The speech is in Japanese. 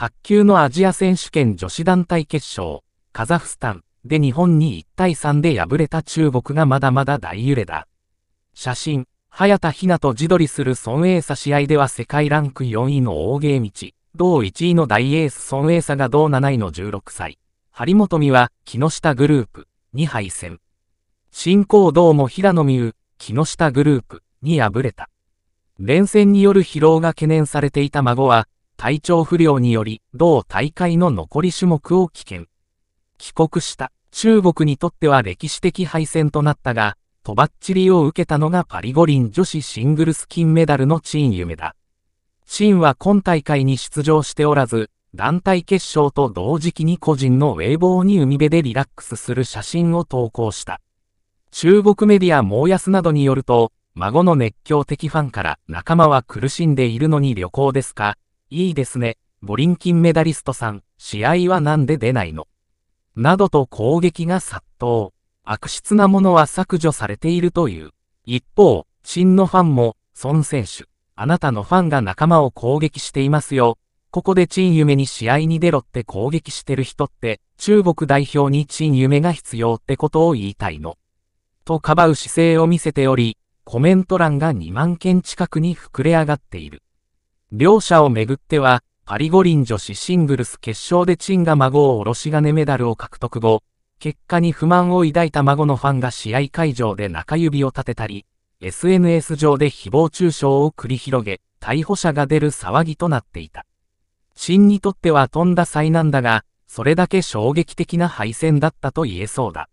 卓球のアジア選手権女子団体決勝、カザフスタンで日本に1対3で敗れた中国がまだまだ大揺れだ。写真、早田ひなと自撮りする孫イサ試合では世界ランク4位の大芸道、同1位の大エース孫イサが同7位の16歳、張本美は木下グループに敗戦。新行同も平野美宇、木下グループに敗れた。連戦による疲労が懸念されていた孫は、体調不良により、同大会の残り種目を棄権。帰国した中国にとっては歴史的敗戦となったが、とばっちりを受けたのがパリ五輪女子シングルス金メダルの陳夢だ。陳は今大会に出場しておらず、団体決勝と同時期に個人のウェイボーに海辺でリラックスする写真を投稿した。中国メディアモーヤスなどによると、孫の熱狂的ファンから仲間は苦しんでいるのに旅行ですかいいですね、ボリンキンメダリストさん、試合はなんで出ないのなどと攻撃が殺到。悪質なものは削除されているという。一方、真のファンも、孫選手、あなたのファンが仲間を攻撃していますよ。ここでチン夢に試合に出ろって攻撃してる人って、中国代表に陳夢が必要ってことを言いたいの。とかばう姿勢を見せており、コメント欄が2万件近くに膨れ上がっている。両者をめぐっては、パリ五輪女子シングルス決勝でチンが孫をおろし金メダルを獲得後、結果に不満を抱いた孫のファンが試合会場で中指を立てたり、SNS 上で誹謗中傷を繰り広げ、逮捕者が出る騒ぎとなっていた。チンにとってはとんだ災難だが、それだけ衝撃的な敗戦だったと言えそうだ。